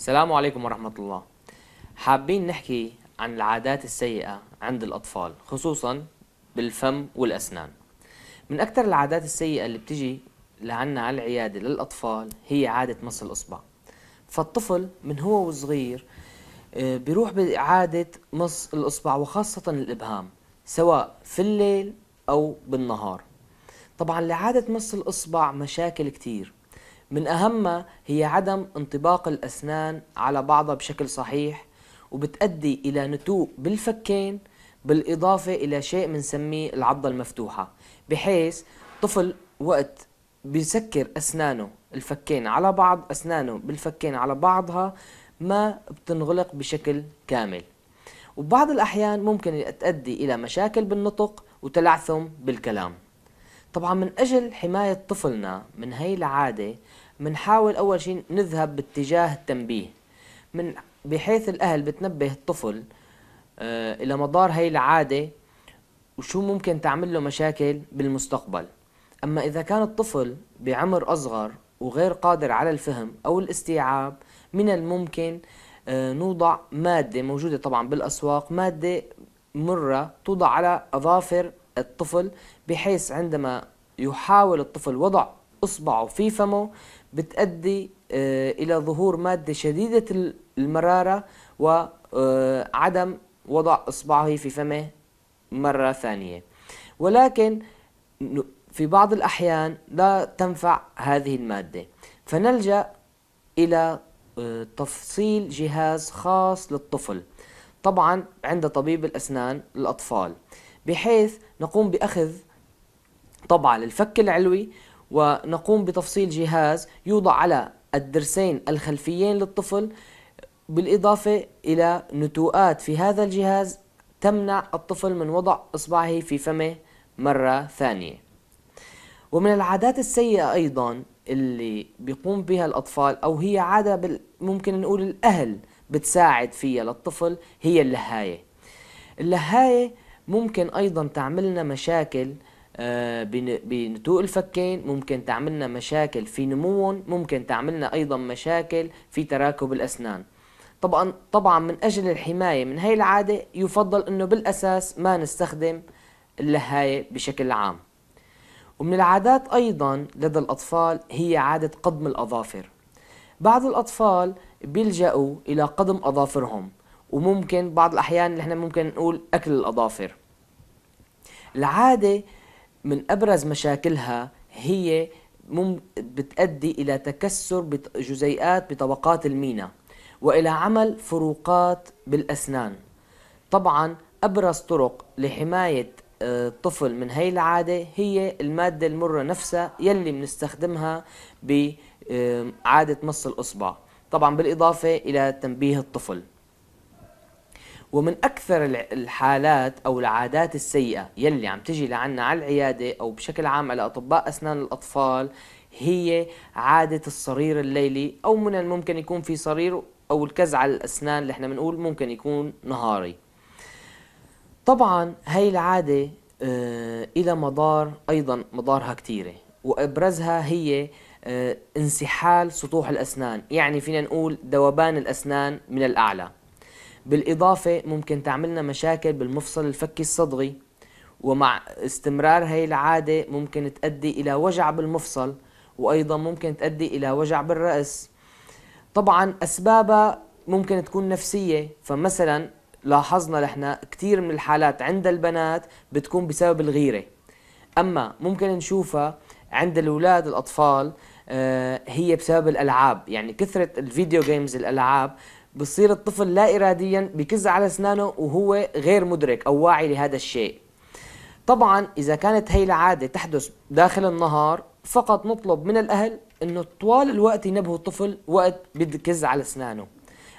السلام عليكم ورحمة الله حابين نحكي عن العادات السيئة عند الأطفال خصوصا بالفم والأسنان من أكثر العادات السيئة اللي بتجي لعنا على العيادة للأطفال هي عادة مص الإصبع فالطفل من هو وصغير آه، بيروح بعادة مص الإصبع وخاصة الإبهام سواء في الليل أو بالنهار طبعا لعادة مص الإصبع مشاكل كتير من أهمها هي عدم انطباق الأسنان على بعضها بشكل صحيح وبتؤدي إلى نتوء بالفكين بالإضافة إلى شيء بنسميه العضة المفتوحة بحيث طفل وقت بيسكر أسنانه الفكين على بعض أسنانه بالفكين على بعضها ما بتنغلق بشكل كامل وبعض الأحيان ممكن تؤدي إلى مشاكل بالنطق وتلعثم بالكلام طبعا من أجل حماية طفلنا من هي العادة بنحاول أول شيء نذهب باتجاه التنبيه من بحيث الأهل بتنبه الطفل آه إلى مدار هي العادة وشو ممكن تعمل له مشاكل بالمستقبل أما إذا كان الطفل بعمر أصغر وغير قادر على الفهم أو الاستيعاب من الممكن آه نوضع مادة موجودة طبعا بالأسواق مادة مرة توضع على أظافر الطفل بحيث عندما يحاول الطفل وضع اصبعه في فمه بتؤدي آه، الى ظهور ماده شديده المراره وعدم آه، وضع اصبعه في فمه مره ثانيه ولكن في بعض الاحيان لا تنفع هذه الماده فنلجا الى آه، تفصيل جهاز خاص للطفل طبعا عند طبيب الاسنان للاطفال بحيث نقوم بأخذ طبعة للفك العلوي ونقوم بتفصيل جهاز يوضع على الدرسين الخلفيين للطفل بالإضافة إلى نتوءات في هذا الجهاز تمنع الطفل من وضع إصبعه في فمه مرة ثانية ومن العادات السيئة أيضا اللي بيقوم بها الأطفال أو هي عادة ممكن نقول الأهل بتساعد فيها للطفل هي اللهاية اللهاية ممكن ايضا تعملنا مشاكل آه، بنتوء الفكين ممكن تعملنا مشاكل في نموهم ممكن تعملنا ايضا مشاكل في تراكب الاسنان طبعا طبعا من اجل الحمايه من هي العاده يفضل انه بالاساس ما نستخدم اللهايه بشكل عام ومن العادات ايضا لدى الاطفال هي عاده قضم الاظافر بعض الاطفال بيلجأوا الى قضم اظافرهم وممكن بعض الاحيان نحن ممكن نقول اكل الاظافر العادة من أبرز مشاكلها هي بتؤدي إلى تكسر جزيئات بطبقات المينا وإلى عمل فروقات بالأسنان طبعا أبرز طرق لحماية الطفل آه، من هي العادة هي المادة المرة نفسها يلي بنستخدمها بعادة مص الإصبع طبعا بالإضافة إلى تنبيه الطفل ومن اكثر الحالات او العادات السيئه يلي عم تجي لعنا على العياده او بشكل عام على اطباء اسنان الاطفال هي عاده الصرير الليلي او من الممكن يكون في صرير او الكز على الاسنان اللي احنا بنقول ممكن يكون نهاري طبعا هاي العاده آه، الى مضار ايضا مضارها كثيره وابرزها هي آه، انسحال سطوح الاسنان يعني فينا نقول ذوبان الاسنان من الاعلى بالإضافة ممكن تعملنا مشاكل بالمفصل الفكي الصدغي ومع استمرار هاي العادة ممكن تؤدي إلى وجع بالمفصل وأيضا ممكن تؤدي إلى وجع بالرأس طبعا أسبابها ممكن تكون نفسية فمثلا لاحظنا نحن كثير من الحالات عند البنات بتكون بسبب الغيرة أما ممكن نشوفها عند الأولاد الأطفال آه، هي بسبب الألعاب يعني كثرة الفيديو جيمز الألعاب بصير الطفل لا إراديا بكز على أسنانه وهو غير مدرك أو واعي لهذا الشيء طبعا إذا كانت هي العادة تحدث داخل النهار فقط نطلب من الأهل أنه طوال الوقت ينبهوا الطفل وقت بكز على أسنانه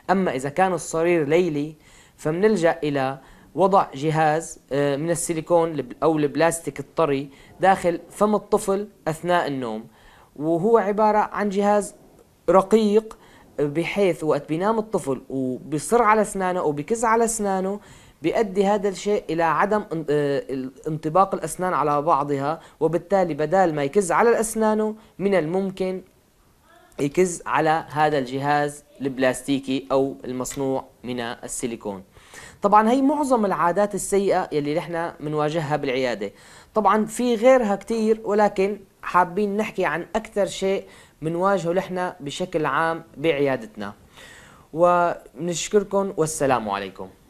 أما إذا كان الصرير ليلي فبنلجأ إلى وضع جهاز آه، من السيليكون أو البلاستيك الطري داخل فم الطفل أثناء النوم وهو عبارة عن جهاز رقيق بحيث وقت بينام الطفل وبيصر على اسنانه وبكز على اسنانه بيؤدي هذا الشيء الى عدم آه، انطباق الاسنان على بعضها وبالتالي بدال ما يكز على الاسنان من الممكن يكز على هذا الجهاز البلاستيكي او المصنوع من السيليكون طبعا هي معظم العادات السيئه يلي نحن بنواجهها بالعياده طبعا في غيرها كثير ولكن حابين نحكي عن اكثر شيء بنواجهه نحن بشكل عام بعيادتنا ونشكركم والسلام عليكم